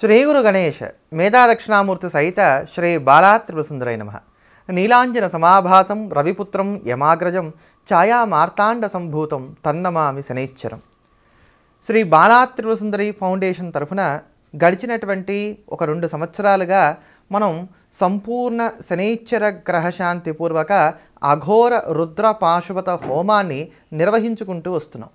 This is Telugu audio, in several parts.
ಶ್ರೀ మేధా దక్షిణామూర్తి సహిత శ్రీ ಶ್ರೀ ಬಾಲಾತ್ರಿಪುಸುಂದರೈ నమ నీలాంజన సమాభాసం రవిపుత్రం యమాగ్రజం ఛాయా మార్తాండ సంభూతం తన్నమామి శనైశ్చరం శ్రీ బాలా త్రివసుందరి ఫౌండేషన్ తరఫున గడిచినటువంటి ఒక రెండు సంవత్సరాలుగా మనం సంపూర్ణ శనైశ్చర గ్రహశాంతిపూర్వక అఘోర రుద్ర పాశుపత హోమాన్ని నిర్వహించుకుంటూ వస్తున్నాం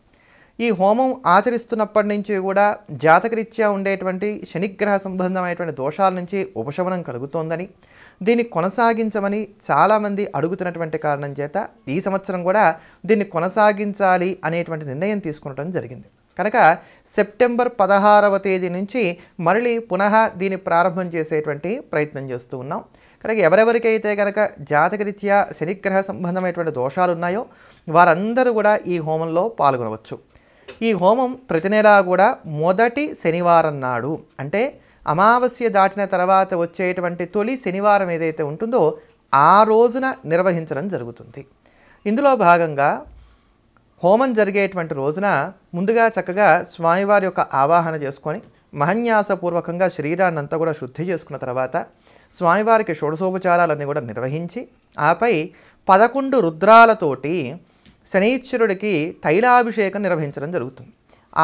ఈ హోమం ఆచరిస్తున్నప్పటి నుంచి కూడా జాతకరీత్యా ఉండేటువంటి శనిగ్రహ సంబంధమైనటువంటి దోషాల నుంచి ఉపశమనం కలుగుతోందని దీన్ని కొనసాగించమని చాలామంది అడుగుతున్నటువంటి కారణం చేత ఈ సంవత్సరం కూడా దీన్ని కొనసాగించాలి అనేటువంటి నిర్ణయం తీసుకునడం జరిగింది కనుక సెప్టెంబర్ పదహారవ తేదీ నుంచి మరలి పునః దీన్ని ప్రారంభం చేసేటువంటి ప్రయత్నం చేస్తూ ఉన్నాం కనుక ఎవరెవరికైతే కనుక జాతకరీత్యా శనిగ్రహ సంబంధమైనటువంటి దోషాలు ఉన్నాయో వారందరూ కూడా ఈ హోమంలో పాల్గొనవచ్చు ఈ హోమం ప్రతి నెలా కూడా మొదటి శనివారం నాడు అంటే అమావాస్య దాటిన తర్వాత వచ్చేటువంటి తొలి శనివారం ఏదైతే ఉంటుందో ఆ రోజున నిర్వహించడం జరుగుతుంది ఇందులో భాగంగా హోమం జరిగేటువంటి రోజున ముందుగా చక్కగా స్వామివారి యొక్క ఆవాహన చేసుకొని మహన్యాసపూర్వకంగా శరీరాన్ని అంతా కూడా శుద్ధి చేసుకున్న తర్వాత స్వామివారికి షోడశోపచారాలన్నీ కూడా నిర్వహించి ఆపై పదకొండు రుద్రాలతోటి శనీశ్వరుడికి తైలాభిషేకం నిర్వహించడం జరుగుతుంది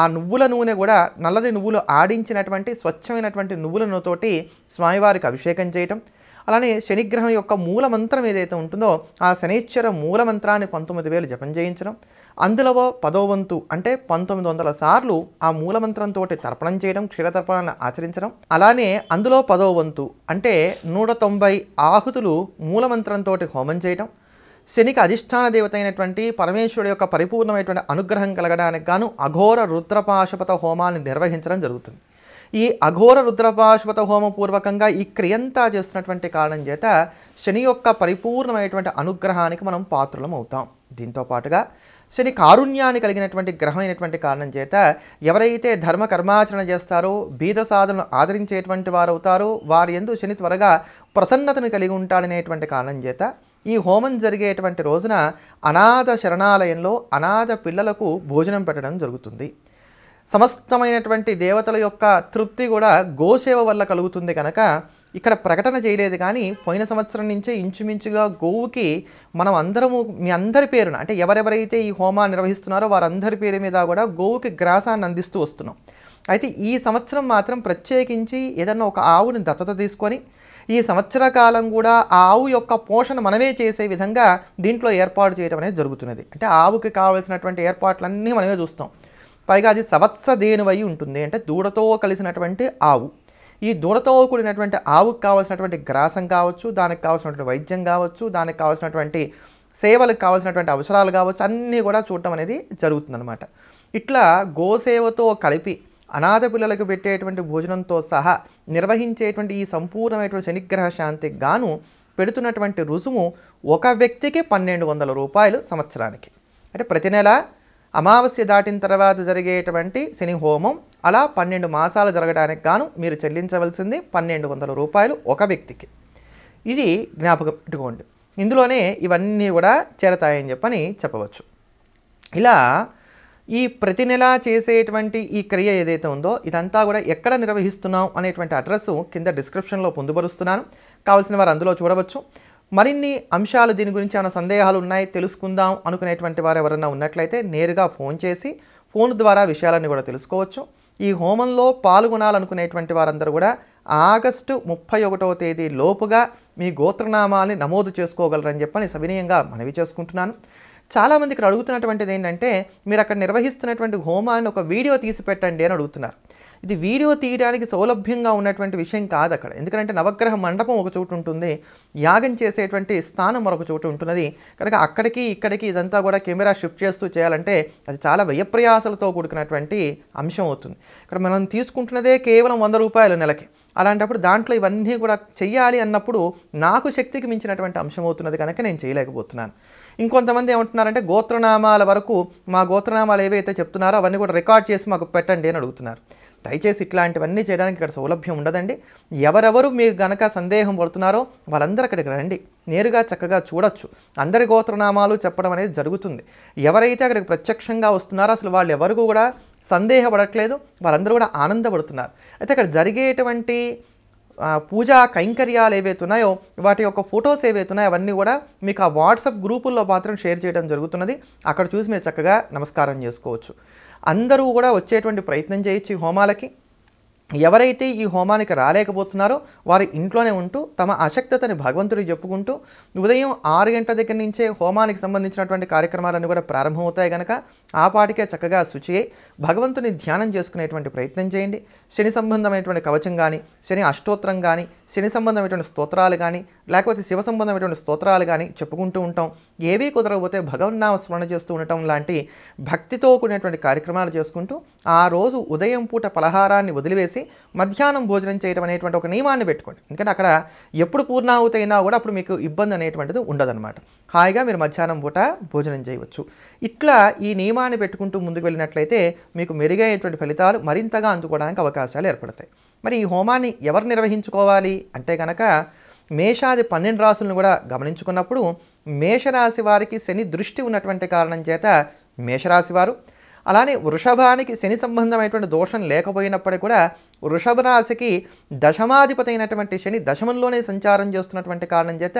ఆ నువ్వుల నూనె కూడా నల్లని నువ్వులు ఆడించినటువంటి స్వచ్ఛమైనటువంటి నువ్వుల నూనెతోటి స్వామివారికి అభిషేకం చేయటం అలానే శనిగ్రహం యొక్క మూలమంత్రం ఏదైతే ఉంటుందో ఆ శనీశ్వర మూలమంత్రాన్ని పంతొమ్మిది వేలు జపం చేయించడం అందులో పదో వంతు అంటే పంతొమ్మిది వందల సార్లు ఆ మూలమంత్రంతో తర్పణం చేయడం క్షీరతర్పణాన్ని ఆచరించడం అలానే అందులో పదో వంతు అంటే నూట తొంభై ఆహుతులు మూలమంత్రంతో హోమం చేయడం శనికి అధిష్టాన దేవత అయినటువంటి పరమేశ్వరుడు యొక్క పరిపూర్ణమైనటువంటి అనుగ్రహం కలగడానికి గాను అఘోర రుద్రపాశుపత హోమాన్ని నిర్వహించడం జరుగుతుంది ఈ అఘోర రుద్రపాశ్వత హోమ పూర్వకంగా ఈ క్రియంతా చేస్తున్నటువంటి కారణం చేత శని యొక్క పరిపూర్ణమైనటువంటి అనుగ్రహానికి మనం పాత్రలం అవుతాం దీంతో పాటుగా శని కారుణ్యాన్ని కలిగినటువంటి గ్రహమైనటువంటి కారణం చేత ఎవరైతే ధర్మ కర్మాచరణ చేస్తారో బీద సాధనను ఆదరించేటువంటి వారు అవుతారో వారి ఎందు శని త్వరగా ప్రసన్నతను కలిగి ఉంటాడనేటువంటి కారణం చేత ఈ హోమం జరిగేటువంటి రోజున అనాథ శరణాలయంలో అనాథ పిల్లలకు భోజనం పెట్టడం జరుగుతుంది సమస్తమైనటువంటి దేవతల యొక్క తృప్తి కూడా గోసేవ వల్ల కలుగుతుంది కనుక ఇక్కడ ప్రకటన చేయలేదు కానీ పోయిన సంవత్సరం నుంచే ఇంచుమించుగా గోవుకి మనం అందరము మీ అందరి పేరున అంటే ఎవరెవరైతే ఈ హోమాన్ని నిర్వహిస్తున్నారో వారందరి పేరు మీద కూడా గోవుకి గ్రాసాన్ని అందిస్తూ వస్తున్నాం అయితే ఈ సంవత్సరం మాత్రం ప్రత్యేకించి ఏదన్నా ఒక ఆవుని దత్తత తీసుకొని ఈ సంవత్సర కాలం కూడా ఆ ఆవు యొక్క పోషణ మనమే చేసే విధంగా దీంట్లో ఏర్పాటు చేయడం అనేది జరుగుతున్నది అంటే ఆవుకి కావలసినటువంటి ఏర్పాట్లన్నీ మనమే చూస్తాం పైగా అది సవత్స దేనువై ఉంటుంది అంటే దూడతో కలిసినటువంటి ఆవు ఈ దూడతో కూడినటువంటి ఆవుకు కావాల్సినటువంటి గ్రాసం కావచ్చు దానికి కావాల్సినటువంటి వైద్యం కావచ్చు దానికి కావాల్సినటువంటి సేవలకు కావాల్సినటువంటి అవసరాలు కావచ్చు అన్నీ కూడా చూడటం అనేది జరుగుతుందన్నమాట ఇట్లా గోసేవతో కలిపి అనాథ పిల్లలకు పెట్టేటువంటి భోజనంతో సహా నిర్వహించేటువంటి ఈ సంపూర్ణమైనటువంటి శనిగ్రహ శాంతికి గాను పెడుతున్నటువంటి రుసుము ఒక వ్యక్తికి పన్నెండు వందల రూపాయలు సంవత్సరానికి అంటే ప్రతి నెల అమావాస్య దాటిన తర్వాత జరిగేటువంటి శని హోమం అలా పన్నెండు మాసాలు జరగడానికి గాను మీరు చెల్లించవలసింది పన్నెండు వందల రూపాయలు ఒక వ్యక్తికి ఇది జ్ఞాపకం పెట్టుకోండి ఇందులోనే ఇవన్నీ కూడా చేరతాయని చెప్పని చెప్పవచ్చు ఇలా ఈ ప్రతి నెల చేసేటువంటి ఈ క్రియ ఏదైతే ఉందో ఇదంతా కూడా ఎక్కడ నిర్వహిస్తున్నాం అనేటువంటి అడ్రస్ కింద డిస్క్రిప్షన్లో పొందుపరుస్తున్నాను కావాల్సిన వారు అందులో చూడవచ్చు మరిన్ని అంశాలు దీని గురించి ఏమైనా సందేహాలు ఉన్నాయి తెలుసుకుందాం అనుకునేటువంటి వారు ఎవరైనా ఉన్నట్లయితే నేరుగా ఫోన్ చేసి ఫోన్ ద్వారా విషయాలన్నీ కూడా తెలుసుకోవచ్చు ఈ హోమంలో పాల్గొనాలనుకునేటువంటి వారందరూ కూడా ఆగస్టు ముప్పై ఒకటవ తేదీ లోపుగా మీ గోత్రనామాల్ని నమోదు చేసుకోగలరని చెప్పని సవినీయంగా మనవి చేసుకుంటున్నాను చాలామంది ఇక్కడ అడుగుతున్నటువంటిది ఏంటంటే మీరు అక్కడ నిర్వహిస్తున్నటువంటి హోమాన్ని ఒక వీడియో తీసి పెట్టండి అని అడుగుతున్నారు ఇది వీడియో తీయడానికి సౌలభ్యంగా ఉన్నటువంటి విషయం కాదు అక్కడ ఎందుకంటే నవగ్రహ మండపం ఒక చోటు ఉంటుంది యాగం చేసేటువంటి స్థానం మరొక చోటు ఉంటున్నది కనుక అక్కడికి ఇక్కడికి ఇదంతా కూడా కెమెరా షిఫ్ట్ చేస్తూ చేయాలంటే అది చాలా వ్యయప్రయాసలతో కూడుకున్నటువంటి అంశం అవుతుంది ఇక్కడ మనం తీసుకుంటున్నదే కేవలం వంద రూపాయలు నెలకి అలాంటప్పుడు దాంట్లో ఇవన్నీ కూడా చెయ్యాలి అన్నప్పుడు నాకు శక్తికి మించినటువంటి అంశం అవుతున్నది కనుక నేను చేయలేకపోతున్నాను ఇంకొంతమంది ఏమంటున్నారంటే గోత్రనామాల వరకు మా గోత్రనామాలు ఏవైతే చెప్తున్నారో అవన్నీ కూడా రికార్డ్ చేసి మాకు పెట్టండి అని అడుగుతున్నారు దయచేసి ఇట్లాంటివన్నీ చేయడానికి ఇక్కడ సౌలభ్యం ఉండదండి ఎవరెవరు మీరు గనక సందేహం పడుతున్నారో వాళ్ళందరూ అక్కడికి రండి నేరుగా చక్కగా చూడొచ్చు అందరి గోత్రనామాలు చెప్పడం అనేది జరుగుతుంది ఎవరైతే అక్కడికి ప్రత్యక్షంగా వస్తున్నారో అసలు వాళ్ళు ఎవరు కూడా సందేహపడట్లేదు వాళ్ళందరూ కూడా ఆనందపడుతున్నారు అయితే అక్కడ జరిగేటువంటి పూజా కైంకర్యాలు ఏవైతున్నాయో వాటి యొక్క ఫొటోస్ ఏవైతున్నాయో అవన్నీ కూడా మీకు ఆ వాట్సాప్ గ్రూపుల్లో మాత్రం షేర్ చేయడం జరుగుతున్నది అక్కడ చూసి మీరు చక్కగా నమస్కారం చేసుకోవచ్చు అందరూ కూడా వచ్చేటువంటి ప్రయత్నం చేయొచ్చు హోమాలకి ఎవరైతే ఈ హోమానికి రాలేకపోతున్నారో వారి ఇంట్లోనే ఉంటూ తమ అశక్తతని భగవంతుడికి చెప్పుకుంటూ ఉదయం ఆరు గంటల దగ్గర నుంచే హోమానికి సంబంధించినటువంటి కార్యక్రమాలన్నీ కూడా ప్రారంభమవుతాయి కనుక ఆ పాటికే చక్కగా శుచి అయి భగవంతుని ధ్యానం చేసుకునేటువంటి ప్రయత్నం చేయండి శని సంబంధమైనటువంటి కవచం కానీ శని అష్టోత్తరం కానీ శని సంబంధమైనటువంటి స్తోత్రాలు కానీ లేకపోతే శివ సంబంధమైనటువంటి స్తోత్రాలు కానీ చెప్పుకుంటూ ఉంటాం ఏవీ కుదరకపోతే భగవన్నామ స్మరణ చేస్తూ ఉండటం లాంటి భక్తితో కూడినటువంటి కార్యక్రమాలు చేసుకుంటూ ఆ రోజు ఉదయం పూట పలహారాన్ని వదిలివేసి చేసి మధ్యాహ్నం భోజనం చేయడం అనేటువంటి ఒక నియమాన్ని పెట్టుకోండి ఎందుకంటే అక్కడ ఎప్పుడు పూర్ణాహుతి అయినా కూడా అప్పుడు మీకు ఇబ్బంది అనేటువంటిది ఉండదన్నమాట హాయిగా మీరు మధ్యాహ్నం పూట భోజనం చేయవచ్చు ఇట్లా ఈ నియమాన్ని పెట్టుకుంటూ ముందుకు వెళ్ళినట్లయితే మీకు మెరుగైనటువంటి ఫలితాలు మరింతగా అందుకోవడానికి అవకాశాలు ఏర్పడతాయి మరి ఈ హోమాన్ని ఎవరు నిర్వహించుకోవాలి అంటే కనుక మేషాది పన్నెండు రాసులను కూడా గమనించుకున్నప్పుడు మేషరాశి వారికి శని దృష్టి ఉన్నటువంటి కారణం చేత మేషరాశి వారు అలానే వృషభానికి శని సంబంధమైనటువంటి దోషం లేకపోయినప్పటికీ కూడా వృషభ రాశికి దశమాధిపతి అయినటువంటి శని దశమంలోనే సంచారం చేస్తున్నటువంటి కారణం చేత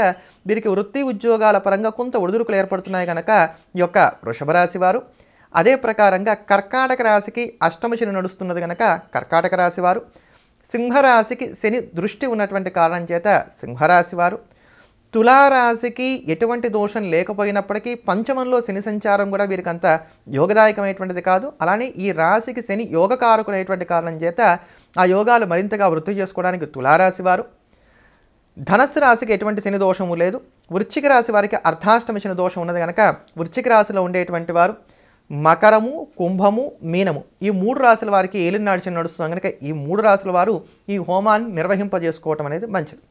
వీరికి వృత్తి ఉద్యోగాల పరంగా కొంత ఒడిదుడుకులు ఏర్పడుతున్నాయి కనుక ఈ యొక్క వృషభ రాశి వారు అదే ప్రకారంగా కర్కాటక రాశికి అష్టమ శని నడుస్తున్నది కనుక కర్కాటక రాశి వారు సింహరాశికి శని దృష్టి ఉన్నటువంటి కారణం చేత సింహరాశి వారు తులారాశికి ఎటువంటి దోషం లేకపోయినప్పటికీ పంచమంలో శని సంచారం కూడా వీరికి అంత యోగదాయకమైనటువంటిది కాదు అలానే ఈ రాశికి శని యోగకారకుడైనటువంటి కారణం చేత ఆ యోగాలు మరింతగా వృద్ధి చేసుకోవడానికి తులారాశి వారు ధనస్సు రాశికి ఎటువంటి శని దోషము లేదు వృశ్చిక రాశి వారికి అర్ధాష్టమి శని దోషం ఉన్నది కనుక వృశ్చిక రాశిలో ఉండేటువంటి వారు మకరము కుంభము మీనము ఈ మూడు రాశుల వారికి ఏలినాడు శని నడుస్తుంది కనుక ఈ మూడు రాశుల వారు ఈ హోమాన్ని నిర్వహింపజేసుకోవటం అనేది మంచిది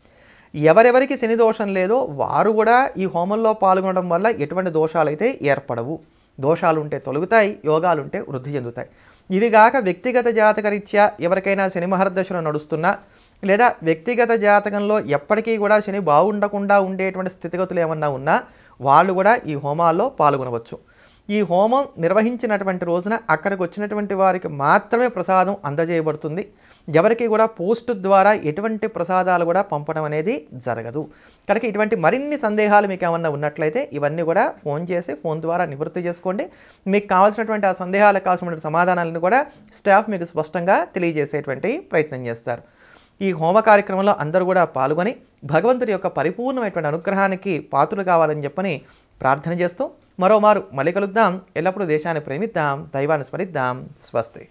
ఎవరెవరికి శని దోషం లేదో వారు కూడా ఈ హోమంలో పాల్గొనడం వల్ల ఎటువంటి దోషాలు అయితే ఏర్పడవు దోషాలు ఉంటే తొలుగుతాయి యోగాలు ఉంటే వృద్ధి చెందుతాయి ఇదిగాక వ్యక్తిగత జాతకరీత్యా ఎవరికైనా శని మహర్దశలో నడుస్తున్నా లేదా వ్యక్తిగత జాతకంలో ఎప్పటికీ కూడా శని బాగుండకుండా ఉండేటువంటి స్థితిగతులు ఏమన్నా ఉన్నా వాళ్ళు కూడా ఈ హోమాల్లో పాల్గొనవచ్చు ఈ హోమం నిర్వహించినటువంటి రోజున అక్కడికి వచ్చినటువంటి వారికి మాత్రమే ప్రసాదం అందజేయబడుతుంది ఎవరికి కూడా పోస్ట్ ద్వారా ఎటువంటి ప్రసాదాలు కూడా పంపడం అనేది జరగదు కనుక ఇటువంటి మరిన్ని సందేహాలు మీకు ఏమన్నా ఉన్నట్లయితే ఇవన్నీ కూడా ఫోన్ చేసి ఫోన్ ద్వారా నివృత్తి చేసుకోండి మీకు కావాల్సినటువంటి ఆ సందేహాలకు కావాల్సినటువంటి సమాధానాలను కూడా స్టాఫ్ మీకు స్పష్టంగా తెలియజేసేటువంటి ప్రయత్నం చేస్తారు ఈ హోమ కార్యక్రమంలో అందరూ కూడా పాల్గొని భగవంతుడి యొక్క పరిపూర్ణమైనటువంటి అనుగ్రహానికి పాత్రలు కావాలని చెప్పని ప్రార్థన చేస్తూ మరోమారు మళ్ళీ కలుద్దాం ఎల్లప్పుడూ దేశాన్ని ప్రేమిద్దాం దైవాన్ని స్మరిద్దాం స్వస్తి